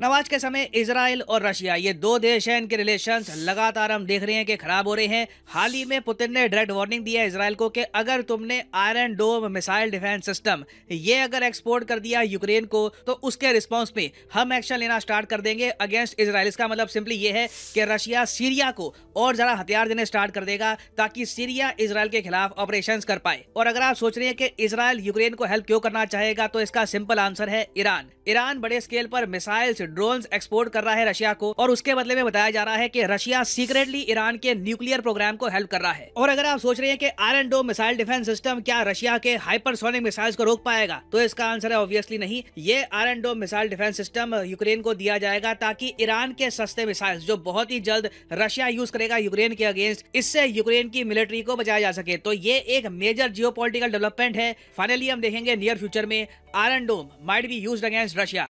नवाज के समय इसराइल और रशिया ये दो देश हैं इनके रिलेशन लगातार हम देख रहे हैं कि खराब हो रहे हैं हाल ही में पुतिन ने डायरेक्ट वार्निंग दिया है इसराइल को कि अगर तुमने iron dome missile defence system ये अगर एक्सपोर्ट कर दिया यूक्रेन को तो उसके रिस्पॉन्स में हम एक्शन लेना स्टार्ट कर देंगे अगेंस्ट इसराइल इसका मतलब सिंपली ये है कि रशिया सीरिया को और ज़रा हथियार देने स्टार्ट कर देगा ताकि सीरिया इसराइल के खिलाफ ऑपरेशन कर पाए और अगर आप सोच रहे हैं कि इसराइल यूक्रेन को हेल्प क्यों करना चाहेगा तो इसका सिंपल आंसर है ईरान ईरान बड़े स्केल पर मिसाइल्स ड्रोन एक्सपोर्ट कर रहा है रशिया को और उसके बदले में बताया जा रहा है की रशिया सीक्रेटली ईरान के न्यूक्लियर प्रोग्राम को हेल्प कर रहा है और अगर आप सोच रहे हैं की iron dome missile defence system क्या रशिया के हाइपरसोनिक मिसाइल को रोक पाएगा तो इसका आंसर है ऑब्वियसली नहीं ये iron dome missile defence system Ukraine को दिया जाएगा ताकि ईरान के सस्ते मिसाइल जो बहुत ही जल्द रशिया यूज करेगा यूक्रेन के अगेंस्ट इससे यूक्रेन की मिलिट्री को बचाया जा सके तो ये एक मेजर जियो डेवलपमेंट है फाइनली हम देखेंगे नियर फ्यूचर में iron dome might be use against Russia